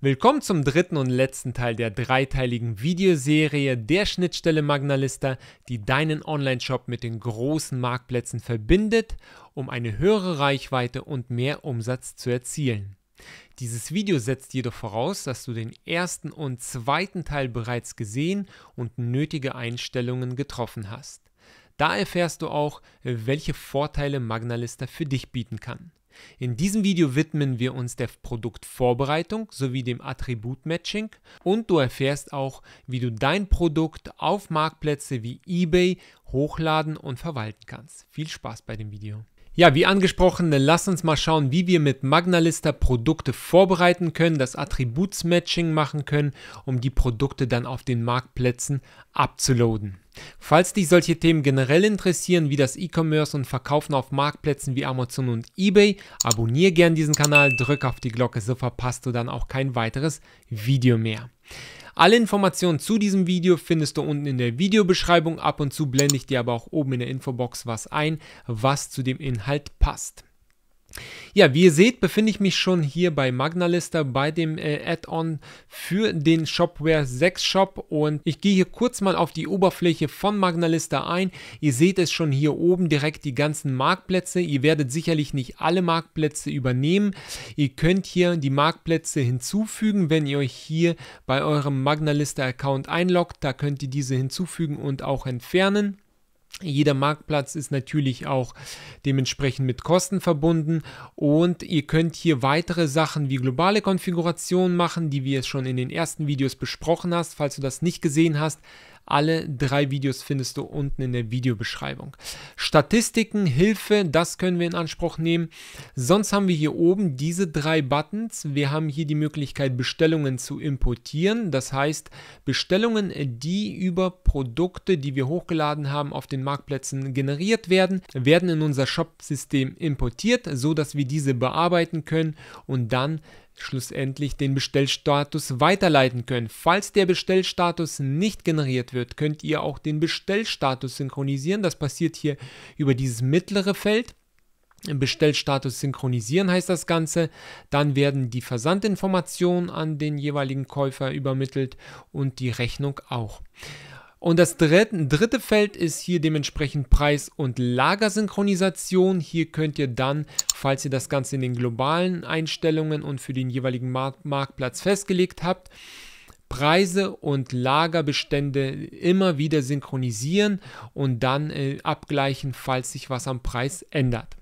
Willkommen zum dritten und letzten Teil der dreiteiligen Videoserie der Schnittstelle Magnalista, die deinen Online-Shop mit den großen Marktplätzen verbindet, um eine höhere Reichweite und mehr Umsatz zu erzielen. Dieses Video setzt jedoch voraus, dass du den ersten und zweiten Teil bereits gesehen und nötige Einstellungen getroffen hast. Da erfährst du auch, welche Vorteile Magnalista für dich bieten kann. In diesem Video widmen wir uns der Produktvorbereitung sowie dem Attributmatching und du erfährst auch, wie du dein Produkt auf Marktplätze wie eBay hochladen und verwalten kannst. Viel Spaß bei dem Video. Ja, wie angesprochen, lass uns mal schauen, wie wir mit Magnalista Produkte vorbereiten können, das Attributsmatching machen können, um die Produkte dann auf den Marktplätzen abzuladen. Falls dich solche Themen generell interessieren, wie das E-Commerce und Verkaufen auf Marktplätzen wie Amazon und eBay, abonniere gern diesen Kanal, drück auf die Glocke, so verpasst du dann auch kein weiteres Video mehr. Alle Informationen zu diesem Video findest du unten in der Videobeschreibung. Ab und zu blende ich dir aber auch oben in der Infobox was ein, was zu dem Inhalt passt. Ja, wie ihr seht, befinde ich mich schon hier bei Magnalista bei dem äh, Add-on für den Shopware 6 Shop und ich gehe hier kurz mal auf die Oberfläche von Magnalista ein. Ihr seht es schon hier oben direkt die ganzen Marktplätze. Ihr werdet sicherlich nicht alle Marktplätze übernehmen. Ihr könnt hier die Marktplätze hinzufügen, wenn ihr euch hier bei eurem Magnalista Account einloggt. Da könnt ihr diese hinzufügen und auch entfernen. Jeder Marktplatz ist natürlich auch dementsprechend mit Kosten verbunden und ihr könnt hier weitere Sachen wie globale Konfigurationen machen, die wir schon in den ersten Videos besprochen hast. Falls du das nicht gesehen hast, alle drei Videos findest du unten in der Videobeschreibung. Statistiken, Hilfe, das können wir in Anspruch nehmen. Sonst haben wir hier oben diese drei Buttons. Wir haben hier die Möglichkeit, Bestellungen zu importieren. Das heißt, Bestellungen, die über Produkte, die wir hochgeladen haben, auf den Marktplätzen generiert werden, werden in unser Shop-System importiert, so dass wir diese bearbeiten können und dann schlussendlich den Bestellstatus weiterleiten können. Falls der Bestellstatus nicht generiert wird, könnt ihr auch den Bestellstatus synchronisieren. Das passiert hier über dieses mittlere Feld. Bestellstatus synchronisieren heißt das Ganze. Dann werden die Versandinformationen an den jeweiligen Käufer übermittelt und die Rechnung auch. Und das dritte, dritte Feld ist hier dementsprechend Preis- und Lagersynchronisation. Hier könnt ihr dann, falls ihr das Ganze in den globalen Einstellungen und für den jeweiligen Mark Marktplatz festgelegt habt, Preise und Lagerbestände immer wieder synchronisieren und dann äh, abgleichen, falls sich was am Preis ändert.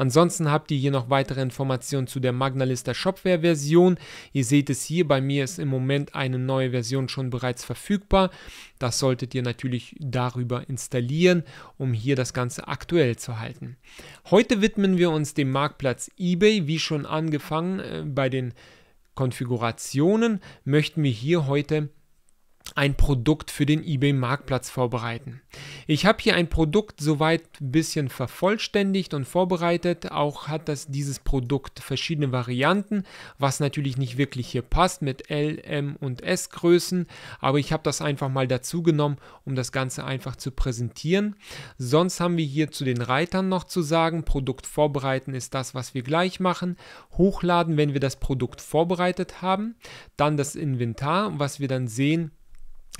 Ansonsten habt ihr hier noch weitere Informationen zu der Magnalista Shopware Version. Ihr seht es hier, bei mir ist im Moment eine neue Version schon bereits verfügbar. Das solltet ihr natürlich darüber installieren, um hier das Ganze aktuell zu halten. Heute widmen wir uns dem Marktplatz eBay, wie schon angefangen äh, bei den Konfigurationen möchten wir hier heute ein Produkt für den eBay-Marktplatz vorbereiten. Ich habe hier ein Produkt soweit ein bisschen vervollständigt und vorbereitet. Auch hat das dieses Produkt verschiedene Varianten, was natürlich nicht wirklich hier passt mit L, M und S Größen. Aber ich habe das einfach mal dazu genommen, um das Ganze einfach zu präsentieren. Sonst haben wir hier zu den Reitern noch zu sagen, Produkt vorbereiten ist das, was wir gleich machen. Hochladen, wenn wir das Produkt vorbereitet haben. Dann das Inventar, was wir dann sehen,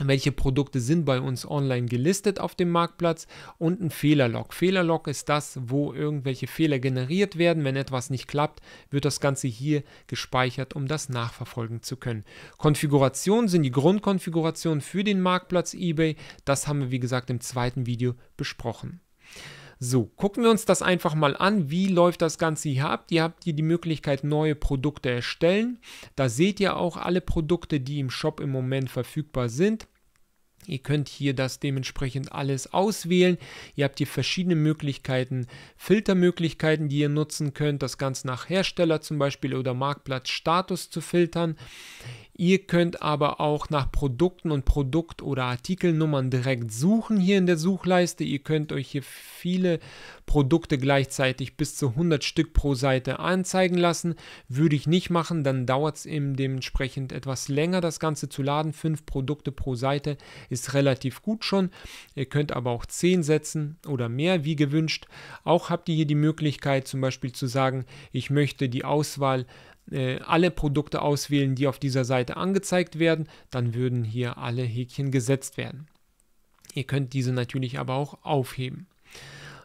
welche Produkte sind bei uns online gelistet auf dem Marktplatz und ein Fehlerlog. Fehlerlog ist das, wo irgendwelche Fehler generiert werden. Wenn etwas nicht klappt, wird das Ganze hier gespeichert, um das nachverfolgen zu können. Konfigurationen sind die Grundkonfigurationen für den Marktplatz eBay. Das haben wir, wie gesagt, im zweiten Video besprochen. So, gucken wir uns das einfach mal an. Wie läuft das Ganze hier ab? Ihr habt hier die Möglichkeit, neue Produkte erstellen. Da seht ihr auch alle Produkte, die im Shop im Moment verfügbar sind. Ihr könnt hier das dementsprechend alles auswählen. Ihr habt hier verschiedene Möglichkeiten, Filtermöglichkeiten, die ihr nutzen könnt, das Ganze nach Hersteller zum Beispiel oder Marktplatzstatus zu filtern. Ihr könnt aber auch nach Produkten und Produkt- oder Artikelnummern direkt suchen hier in der Suchleiste. Ihr könnt euch hier viele Produkte gleichzeitig bis zu 100 Stück pro Seite anzeigen lassen. Würde ich nicht machen, dann dauert es eben dementsprechend etwas länger, das Ganze zu laden. Fünf Produkte pro Seite ist relativ gut schon. Ihr könnt aber auch 10 setzen oder mehr, wie gewünscht. Auch habt ihr hier die Möglichkeit zum Beispiel zu sagen, ich möchte die Auswahl äh, alle Produkte auswählen, die auf dieser Seite angezeigt werden, dann würden hier alle Häkchen gesetzt werden. Ihr könnt diese natürlich aber auch aufheben.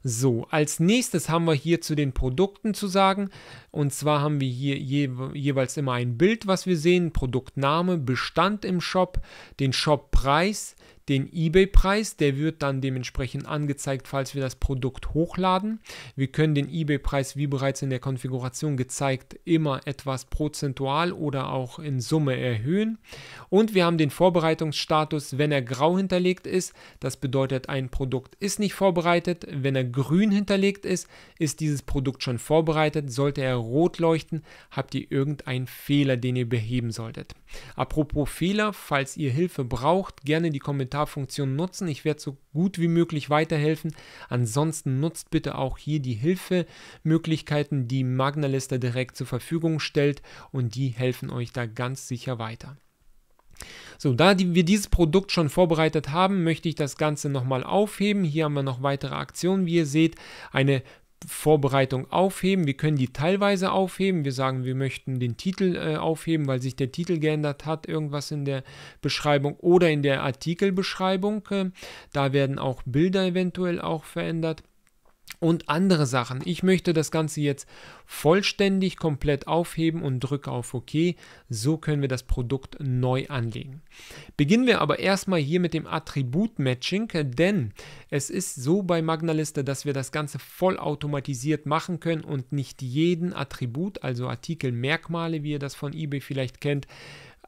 So, als nächstes haben wir hier zu den Produkten zu sagen, und zwar haben wir hier je, jeweils immer ein Bild, was wir sehen, Produktname, Bestand im Shop, den Shoppreis, den eBay-Preis, der wird dann dementsprechend angezeigt, falls wir das Produkt hochladen. Wir können den eBay-Preis, wie bereits in der Konfiguration gezeigt, immer etwas prozentual oder auch in Summe erhöhen. Und wir haben den Vorbereitungsstatus, wenn er grau hinterlegt ist, das bedeutet, ein Produkt ist nicht vorbereitet. Wenn er grün hinterlegt ist, ist dieses Produkt schon vorbereitet. Sollte er rot leuchten, habt ihr irgendeinen Fehler, den ihr beheben solltet. Apropos Fehler, falls ihr Hilfe braucht, gerne die Kommentarfunktion nutzen. Ich werde so gut wie möglich weiterhelfen. Ansonsten nutzt bitte auch hier die Hilfemöglichkeiten, die MagnaLister direkt zur Verfügung stellt und die helfen euch da ganz sicher weiter. So, da die, wir dieses Produkt schon vorbereitet haben, möchte ich das Ganze nochmal aufheben. Hier haben wir noch weitere Aktionen, wie ihr seht. Eine Vorbereitung aufheben. Wir können die teilweise aufheben. Wir sagen, wir möchten den Titel äh, aufheben, weil sich der Titel geändert hat, irgendwas in der Beschreibung oder in der Artikelbeschreibung. Äh, da werden auch Bilder eventuell auch verändert und andere Sachen. Ich möchte das Ganze jetzt vollständig komplett aufheben und drücke auf OK. So können wir das Produkt neu anlegen. Beginnen wir aber erstmal hier mit dem Attribut Matching, denn es ist so bei Magnaliste, dass wir das Ganze vollautomatisiert machen können und nicht jeden Attribut, also Artikel Merkmale, wie ihr das von eBay vielleicht kennt,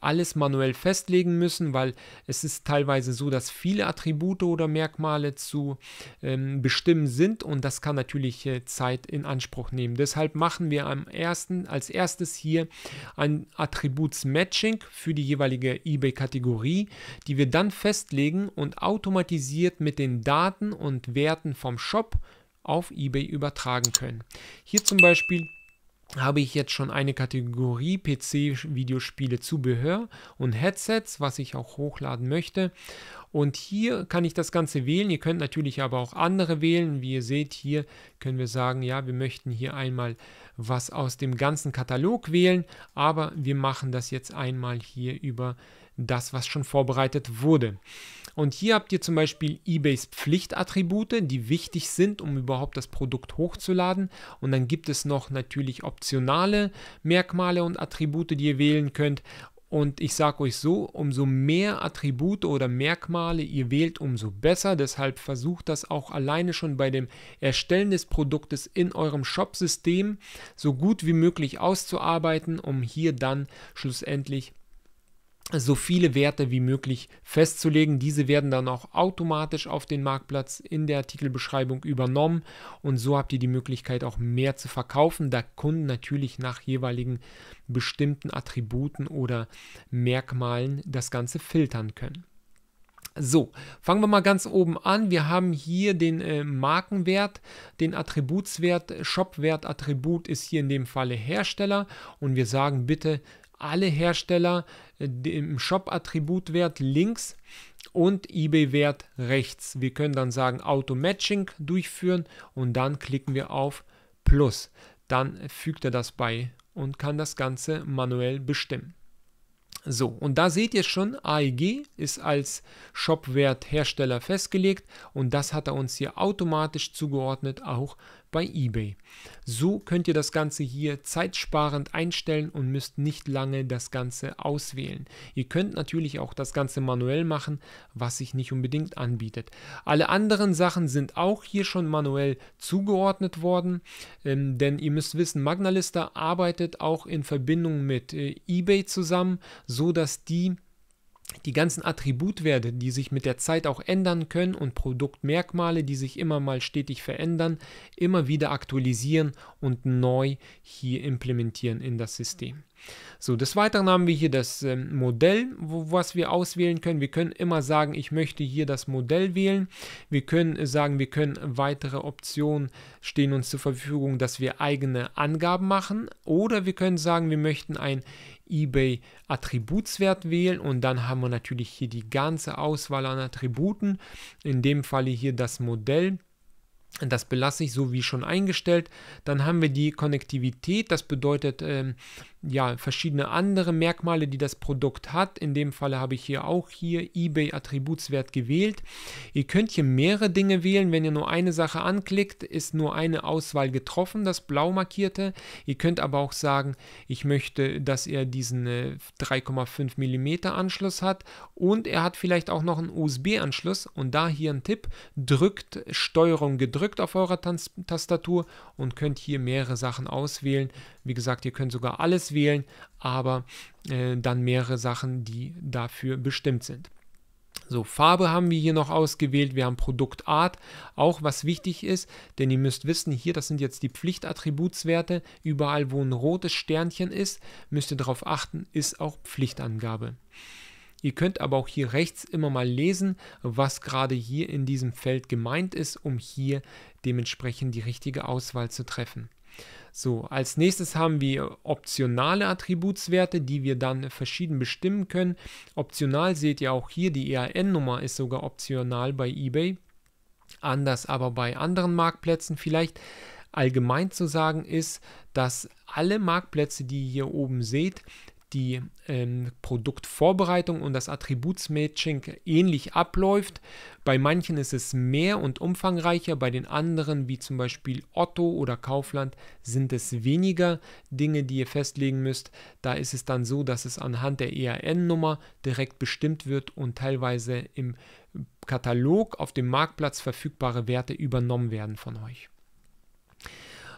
alles manuell festlegen müssen, weil es ist teilweise so, dass viele Attribute oder Merkmale zu ähm, bestimmen sind und das kann natürlich äh, Zeit in Anspruch nehmen. Deshalb machen wir am ersten, als erstes hier ein Attributs-Matching für die jeweilige eBay-Kategorie, die wir dann festlegen und automatisiert mit den Daten und Werten vom Shop auf eBay übertragen können. Hier zum Beispiel habe ich jetzt schon eine Kategorie PC-Videospiele Zubehör und Headsets, was ich auch hochladen möchte. Und hier kann ich das Ganze wählen. Ihr könnt natürlich aber auch andere wählen. Wie ihr seht, hier können wir sagen, ja, wir möchten hier einmal was aus dem ganzen Katalog wählen, aber wir machen das jetzt einmal hier über das, was schon vorbereitet wurde. Und hier habt ihr zum Beispiel eBays Pflichtattribute, die wichtig sind, um überhaupt das Produkt hochzuladen. Und dann gibt es noch natürlich optionale Merkmale und Attribute, die ihr wählen könnt. Und ich sage euch so, umso mehr Attribute oder Merkmale ihr wählt, umso besser. Deshalb versucht das auch alleine schon bei dem Erstellen des Produktes in eurem Shop-System so gut wie möglich auszuarbeiten, um hier dann schlussendlich so viele Werte wie möglich festzulegen. Diese werden dann auch automatisch auf den Marktplatz in der Artikelbeschreibung übernommen und so habt ihr die Möglichkeit auch mehr zu verkaufen, da Kunden natürlich nach jeweiligen bestimmten Attributen oder Merkmalen das Ganze filtern können. So, fangen wir mal ganz oben an. Wir haben hier den äh, Markenwert, den Attributswert, Shopwert, Attribut ist hier in dem Falle Hersteller und wir sagen bitte alle Hersteller äh, im Shop-Attributwert links und eBay-Wert rechts. Wir können dann sagen Auto-Matching durchführen und dann klicken wir auf Plus. Dann fügt er das bei und kann das Ganze manuell bestimmen. So, und da seht ihr schon, AEG ist als shop wert Hersteller festgelegt und das hat er uns hier automatisch zugeordnet, auch bei eBay. So könnt ihr das Ganze hier zeitsparend einstellen und müsst nicht lange das Ganze auswählen. Ihr könnt natürlich auch das Ganze manuell machen, was sich nicht unbedingt anbietet. Alle anderen Sachen sind auch hier schon manuell zugeordnet worden, ähm, denn ihr müsst wissen, Magnalista arbeitet auch in Verbindung mit äh, eBay zusammen, so dass die die ganzen Attributwerte, die sich mit der Zeit auch ändern können und Produktmerkmale, die sich immer mal stetig verändern, immer wieder aktualisieren und neu hier implementieren in das System. So, des Weiteren haben wir hier das ähm, Modell, wo, was wir auswählen können. Wir können immer sagen, ich möchte hier das Modell wählen. Wir können äh, sagen, wir können weitere Optionen stehen uns zur Verfügung, dass wir eigene Angaben machen. Oder wir können sagen, wir möchten ein eBay Attributswert wählen und dann haben wir natürlich hier die ganze Auswahl an Attributen. In dem Falle hier das Modell. Das belasse ich so wie schon eingestellt. Dann haben wir die Konnektivität. Das bedeutet, ähm, ja, verschiedene andere Merkmale, die das Produkt hat. In dem Fall habe ich hier auch hier eBay Attributswert gewählt. Ihr könnt hier mehrere Dinge wählen. Wenn ihr nur eine Sache anklickt, ist nur eine Auswahl getroffen, das blau markierte. Ihr könnt aber auch sagen, ich möchte, dass er diesen 3,5 äh, mm Anschluss hat und er hat vielleicht auch noch einen USB-Anschluss. Und da hier ein Tipp, drückt Steuerung gedrückt auf eurer Tastatur und könnt hier mehrere Sachen auswählen. Wie gesagt, ihr könnt sogar alles wählen, aber äh, dann mehrere Sachen, die dafür bestimmt sind. So, Farbe haben wir hier noch ausgewählt. Wir haben Produktart, auch was wichtig ist, denn ihr müsst wissen, hier, das sind jetzt die Pflichtattributswerte. Überall, wo ein rotes Sternchen ist, müsst ihr darauf achten, ist auch Pflichtangabe. Ihr könnt aber auch hier rechts immer mal lesen, was gerade hier in diesem Feld gemeint ist, um hier dementsprechend die richtige Auswahl zu treffen. So, als nächstes haben wir optionale Attributswerte, die wir dann verschieden bestimmen können. Optional seht ihr auch hier, die EAN-Nummer ist sogar optional bei eBay. Anders aber bei anderen Marktplätzen vielleicht allgemein zu sagen ist, dass alle Marktplätze, die ihr hier oben seht, die ähm, Produktvorbereitung und das Attributsmatching ähnlich abläuft. Bei manchen ist es mehr und umfangreicher, bei den anderen, wie zum Beispiel Otto oder Kaufland, sind es weniger Dinge, die ihr festlegen müsst. Da ist es dann so, dass es anhand der ERN-Nummer direkt bestimmt wird und teilweise im Katalog auf dem Marktplatz verfügbare Werte übernommen werden von euch.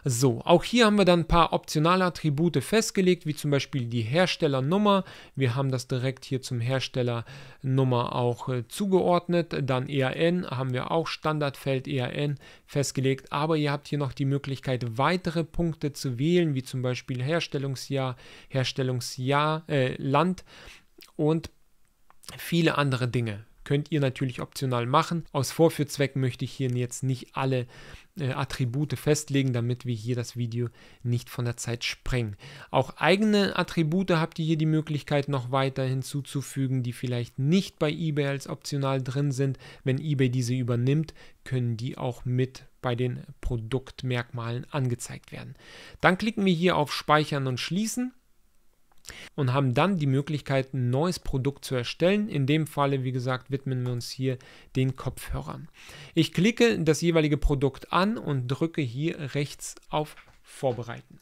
So, auch hier haben wir dann ein paar optionale Attribute festgelegt, wie zum Beispiel die Herstellernummer. Wir haben das direkt hier zum Herstellernummer auch äh, zugeordnet. Dann EAN haben wir auch Standardfeld EAN festgelegt. Aber ihr habt hier noch die Möglichkeit, weitere Punkte zu wählen, wie zum Beispiel Herstellungsjahr, Herstellungsjahr, äh, Land und viele andere Dinge könnt ihr natürlich optional machen. Aus Vorführzweck möchte ich hier jetzt nicht alle äh, Attribute festlegen, damit wir hier das Video nicht von der Zeit sprengen. Auch eigene Attribute habt ihr hier die Möglichkeit noch weiter hinzuzufügen, die vielleicht nicht bei eBay als optional drin sind. Wenn eBay diese übernimmt, können die auch mit bei den Produktmerkmalen angezeigt werden. Dann klicken wir hier auf Speichern und Schließen und haben dann die Möglichkeit, ein neues Produkt zu erstellen. In dem Falle, wie gesagt, widmen wir uns hier den Kopfhörern. Ich klicke das jeweilige Produkt an und drücke hier rechts auf Vorbereiten.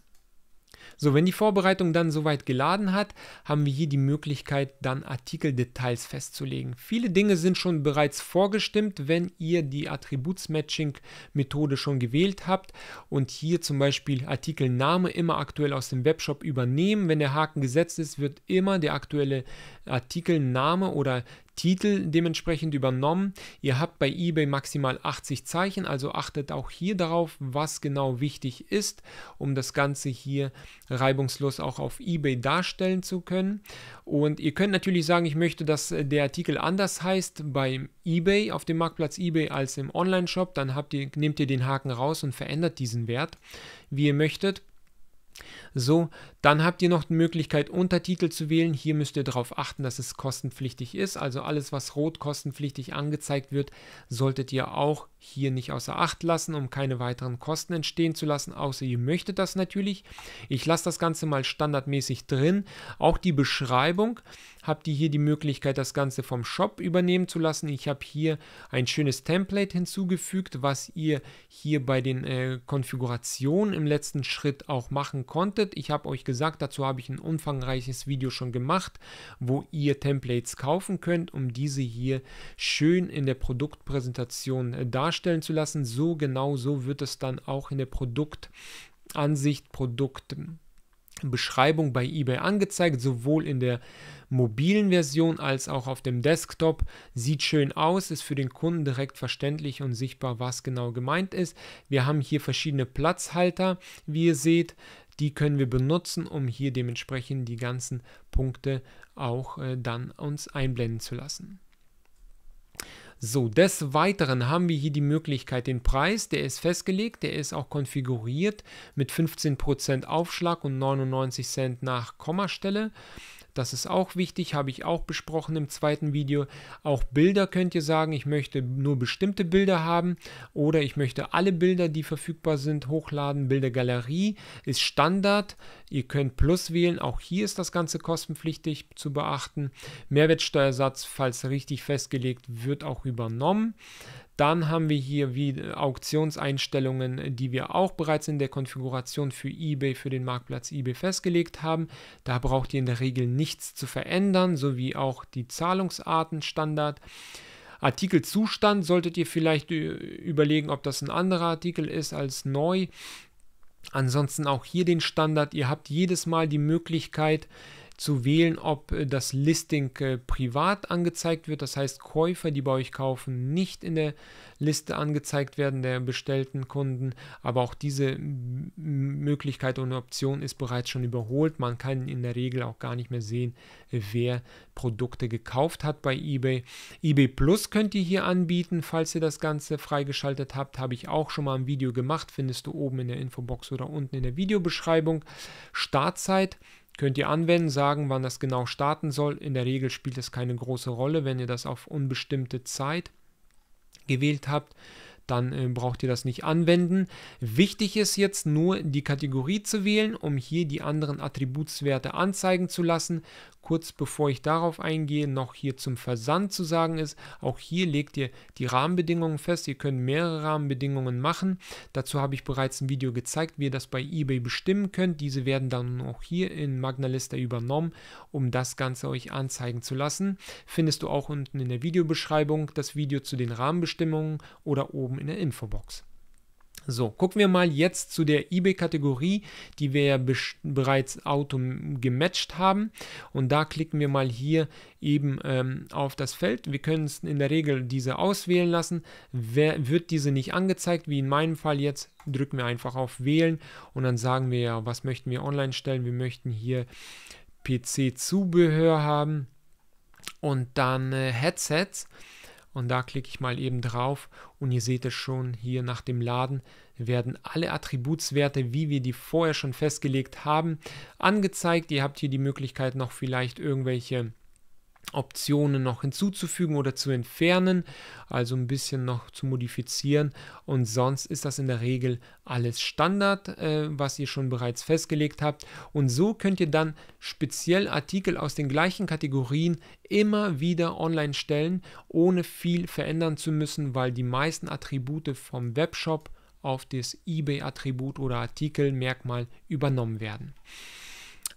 So, wenn die Vorbereitung dann soweit geladen hat, haben wir hier die Möglichkeit, dann Artikeldetails festzulegen. Viele Dinge sind schon bereits vorgestimmt, wenn ihr die matching methode schon gewählt habt und hier zum Beispiel Artikelname immer aktuell aus dem Webshop übernehmen. Wenn der Haken gesetzt ist, wird immer der aktuelle Artikelname oder Titel dementsprechend übernommen. Ihr habt bei eBay maximal 80 Zeichen, also achtet auch hier darauf, was genau wichtig ist, um das Ganze hier reibungslos auch auf eBay darstellen zu können. Und ihr könnt natürlich sagen, ich möchte, dass äh, der Artikel anders heißt beim eBay, auf dem Marktplatz eBay als im Online-Shop. Dann habt ihr, nehmt ihr den Haken raus und verändert diesen Wert, wie ihr möchtet. So, dann habt ihr noch die Möglichkeit, Untertitel zu wählen. Hier müsst ihr darauf achten, dass es kostenpflichtig ist. Also alles, was rot kostenpflichtig angezeigt wird, solltet ihr auch hier nicht außer Acht lassen, um keine weiteren Kosten entstehen zu lassen, außer ihr möchtet das natürlich. Ich lasse das Ganze mal standardmäßig drin. Auch die Beschreibung habt ihr hier die Möglichkeit, das Ganze vom Shop übernehmen zu lassen. Ich habe hier ein schönes Template hinzugefügt, was ihr hier bei den äh, Konfigurationen im letzten Schritt auch machen konntet. Ich habe euch gesagt, dazu habe ich ein umfangreiches Video schon gemacht, wo ihr Templates kaufen könnt, um diese hier schön in der Produktpräsentation darzustellen äh, herstellen zu lassen. So genau so wird es dann auch in der Produktansicht, Produktbeschreibung bei eBay angezeigt, sowohl in der mobilen Version als auch auf dem Desktop. Sieht schön aus, ist für den Kunden direkt verständlich und sichtbar, was genau gemeint ist. Wir haben hier verschiedene Platzhalter, wie ihr seht. Die können wir benutzen, um hier dementsprechend die ganzen Punkte auch äh, dann uns einblenden zu lassen. So, des Weiteren haben wir hier die Möglichkeit, den Preis, der ist festgelegt, der ist auch konfiguriert mit 15% Aufschlag und 99 Cent nach Kommastelle. Das ist auch wichtig, habe ich auch besprochen im zweiten Video. Auch Bilder könnt ihr sagen, ich möchte nur bestimmte Bilder haben oder ich möchte alle Bilder, die verfügbar sind, hochladen. Bildergalerie ist Standard. Ihr könnt Plus wählen, auch hier ist das Ganze kostenpflichtig zu beachten. Mehrwertsteuersatz, falls richtig festgelegt, wird auch übernommen. Dann haben wir hier wie Auktionseinstellungen, die wir auch bereits in der Konfiguration für eBay, für den Marktplatz eBay festgelegt haben. Da braucht ihr in der Regel nichts zu verändern, sowie auch die Zahlungsartenstandard. Artikelzustand solltet ihr vielleicht überlegen, ob das ein anderer Artikel ist als neu. Ansonsten auch hier den Standard. Ihr habt jedes Mal die Möglichkeit, zu wählen, ob äh, das Listing äh, privat angezeigt wird. Das heißt, Käufer, die bei euch kaufen, nicht in der Liste angezeigt werden der bestellten Kunden. Aber auch diese Möglichkeit und Option ist bereits schon überholt. Man kann in der Regel auch gar nicht mehr sehen, wer Produkte gekauft hat bei eBay. eBay Plus könnt ihr hier anbieten, falls ihr das Ganze freigeschaltet habt. Habe ich auch schon mal ein Video gemacht. Findest du oben in der Infobox oder unten in der Videobeschreibung. Startzeit Könnt ihr anwenden, sagen, wann das genau starten soll. In der Regel spielt es keine große Rolle, wenn ihr das auf unbestimmte Zeit gewählt habt dann äh, braucht ihr das nicht anwenden. Wichtig ist jetzt nur die Kategorie zu wählen, um hier die anderen Attributswerte anzeigen zu lassen. Kurz bevor ich darauf eingehe, noch hier zum Versand zu sagen ist, auch hier legt ihr die Rahmenbedingungen fest. Ihr könnt mehrere Rahmenbedingungen machen. Dazu habe ich bereits ein Video gezeigt, wie ihr das bei eBay bestimmen könnt. Diese werden dann auch hier in Magnalista übernommen, um das Ganze euch anzeigen zu lassen. Findest du auch unten in der Videobeschreibung das Video zu den Rahmenbestimmungen oder oben in der Infobox. So, gucken wir mal jetzt zu der eBay-Kategorie, die wir ja bereits auto gematcht haben. Und da klicken wir mal hier eben ähm, auf das Feld. Wir können in der Regel diese auswählen lassen. Wer, wird diese nicht angezeigt, wie in meinem Fall jetzt, drücken wir einfach auf Wählen und dann sagen wir ja, was möchten wir online stellen. Wir möchten hier PC-Zubehör haben und dann äh, Headsets. Und da klicke ich mal eben drauf und ihr seht es schon, hier nach dem Laden werden alle Attributswerte, wie wir die vorher schon festgelegt haben, angezeigt. Ihr habt hier die Möglichkeit noch vielleicht irgendwelche Optionen noch hinzuzufügen oder zu entfernen, also ein bisschen noch zu modifizieren. Und sonst ist das in der Regel alles Standard, äh, was ihr schon bereits festgelegt habt. Und so könnt ihr dann speziell Artikel aus den gleichen Kategorien immer wieder online stellen, ohne viel verändern zu müssen, weil die meisten Attribute vom Webshop auf das eBay-Attribut oder Artikelmerkmal übernommen werden.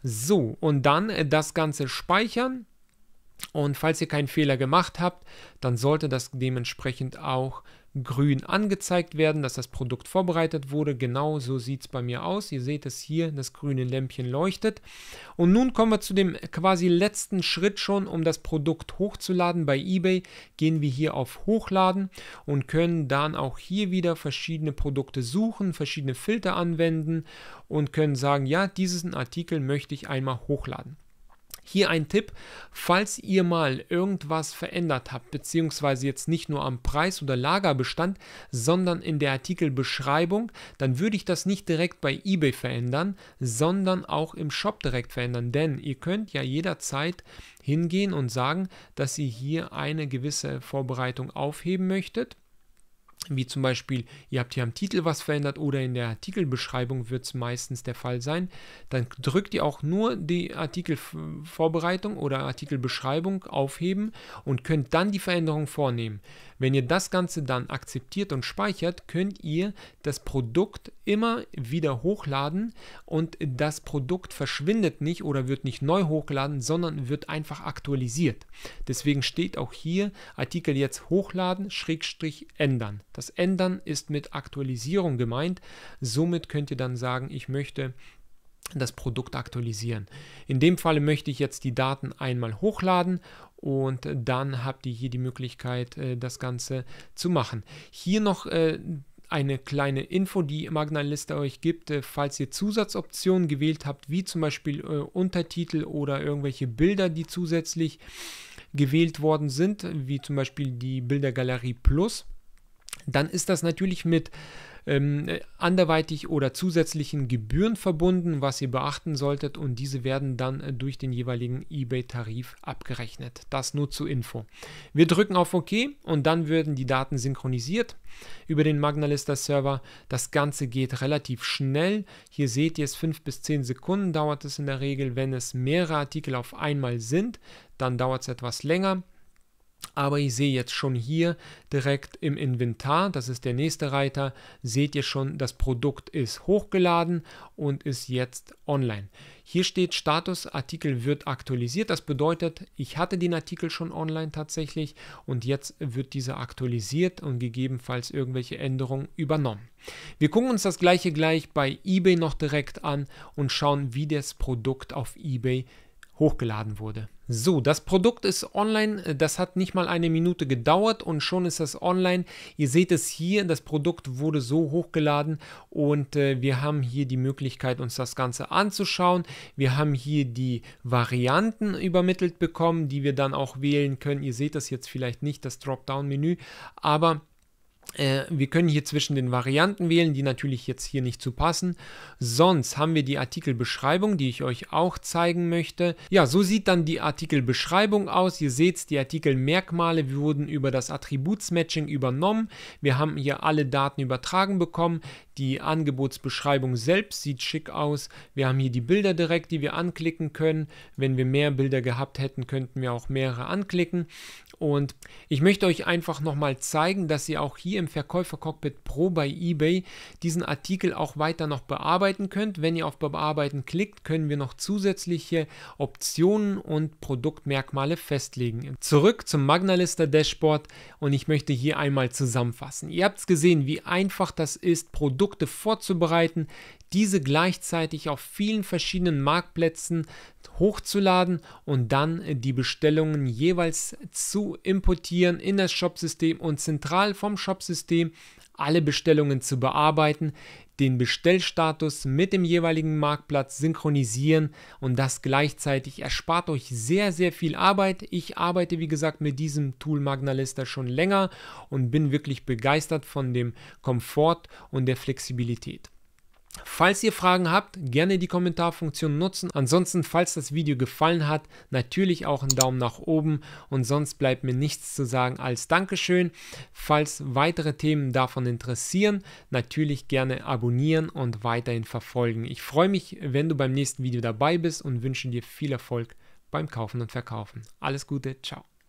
So, und dann äh, das Ganze speichern und falls ihr keinen Fehler gemacht habt, dann sollte das dementsprechend auch grün angezeigt werden, dass das Produkt vorbereitet wurde. Genau so sieht es bei mir aus. Ihr seht es hier, das grüne Lämpchen leuchtet. Und nun kommen wir zu dem quasi letzten Schritt schon, um das Produkt hochzuladen. Bei eBay gehen wir hier auf Hochladen und können dann auch hier wieder verschiedene Produkte suchen, verschiedene Filter anwenden und können sagen, ja, diesen Artikel möchte ich einmal hochladen. Hier ein Tipp, falls ihr mal irgendwas verändert habt, beziehungsweise jetzt nicht nur am Preis oder Lagerbestand, sondern in der Artikelbeschreibung, dann würde ich das nicht direkt bei eBay verändern, sondern auch im Shop direkt verändern, denn ihr könnt ja jederzeit hingehen und sagen, dass ihr hier eine gewisse Vorbereitung aufheben möchtet wie zum Beispiel, ihr habt hier am Titel was verändert oder in der Artikelbeschreibung wird es meistens der Fall sein, dann drückt ihr auch nur die Artikelvorbereitung oder Artikelbeschreibung aufheben und könnt dann die Veränderung vornehmen. Wenn ihr das Ganze dann akzeptiert und speichert, könnt ihr das Produkt immer wieder hochladen und das Produkt verschwindet nicht oder wird nicht neu hochgeladen, sondern wird einfach aktualisiert. Deswegen steht auch hier Artikel jetzt hochladen, Schrägstrich ändern. Das Ändern ist mit Aktualisierung gemeint. Somit könnt ihr dann sagen, ich möchte das Produkt aktualisieren. In dem Fall möchte ich jetzt die Daten einmal hochladen und dann habt ihr hier die Möglichkeit, äh, das Ganze zu machen. Hier noch äh, eine kleine Info, die Magna-Liste euch gibt, äh, falls ihr Zusatzoptionen gewählt habt, wie zum Beispiel Untertitel oder irgendwelche Bilder, die zusätzlich gewählt worden sind, wie zum Beispiel die Bildergalerie Plus, dann ist das natürlich mit ähm, äh, anderweitig oder zusätzlichen Gebühren verbunden, was ihr beachten solltet und diese werden dann äh, durch den jeweiligen eBay-Tarif abgerechnet. Das nur zur Info. Wir drücken auf OK und dann würden die Daten synchronisiert über den Magnalista-Server. Das Ganze geht relativ schnell. Hier seht ihr es, 5 bis 10 Sekunden dauert es in der Regel. Wenn es mehrere Artikel auf einmal sind, dann dauert es etwas länger. Aber ich sehe jetzt schon hier direkt im Inventar, das ist der nächste Reiter, seht ihr schon, das Produkt ist hochgeladen und ist jetzt online. Hier steht Status, Artikel wird aktualisiert. Das bedeutet, ich hatte den Artikel schon online tatsächlich und jetzt wird dieser aktualisiert und gegebenenfalls irgendwelche Änderungen übernommen. Wir gucken uns das gleiche gleich bei eBay noch direkt an und schauen, wie das Produkt auf eBay hochgeladen wurde. So, das Produkt ist online. Das hat nicht mal eine Minute gedauert und schon ist das online. Ihr seht es hier, das Produkt wurde so hochgeladen und äh, wir haben hier die Möglichkeit, uns das Ganze anzuschauen. Wir haben hier die Varianten übermittelt bekommen, die wir dann auch wählen können. Ihr seht das jetzt vielleicht nicht, das Dropdown-Menü, aber äh, wir können hier zwischen den Varianten wählen, die natürlich jetzt hier nicht zu passen. Sonst haben wir die Artikelbeschreibung, die ich euch auch zeigen möchte. Ja, so sieht dann die Artikelbeschreibung aus. Ihr seht, die Artikelmerkmale wurden über das Attributsmatching übernommen. Wir haben hier alle Daten übertragen bekommen. Die Angebotsbeschreibung selbst sieht schick aus. Wir haben hier die Bilder direkt, die wir anklicken können. Wenn wir mehr Bilder gehabt hätten, könnten wir auch mehrere anklicken. Und ich möchte euch einfach nochmal zeigen, dass ihr auch hier im Verkäufer-Cockpit Pro bei eBay diesen Artikel auch weiter noch bearbeiten könnt. Wenn ihr auf Bearbeiten klickt, können wir noch zusätzliche Optionen und Produktmerkmale festlegen. Zurück zum Magnalister Dashboard und ich möchte hier einmal zusammenfassen. Ihr habt es gesehen, wie einfach das ist, Produkte Produkte vorzubereiten, diese gleichzeitig auf vielen verschiedenen Marktplätzen hochzuladen und dann die Bestellungen jeweils zu importieren in das Shopsystem und zentral vom Shopsystem alle Bestellungen zu bearbeiten, den Bestellstatus mit dem jeweiligen Marktplatz synchronisieren und das gleichzeitig erspart euch sehr, sehr viel Arbeit. Ich arbeite, wie gesagt, mit diesem Tool Magnalista schon länger und bin wirklich begeistert von dem Komfort und der Flexibilität. Falls ihr Fragen habt, gerne die Kommentarfunktion nutzen. Ansonsten, falls das Video gefallen hat, natürlich auch einen Daumen nach oben und sonst bleibt mir nichts zu sagen als Dankeschön. Falls weitere Themen davon interessieren, natürlich gerne abonnieren und weiterhin verfolgen. Ich freue mich, wenn du beim nächsten Video dabei bist und wünsche dir viel Erfolg beim Kaufen und Verkaufen. Alles Gute, ciao.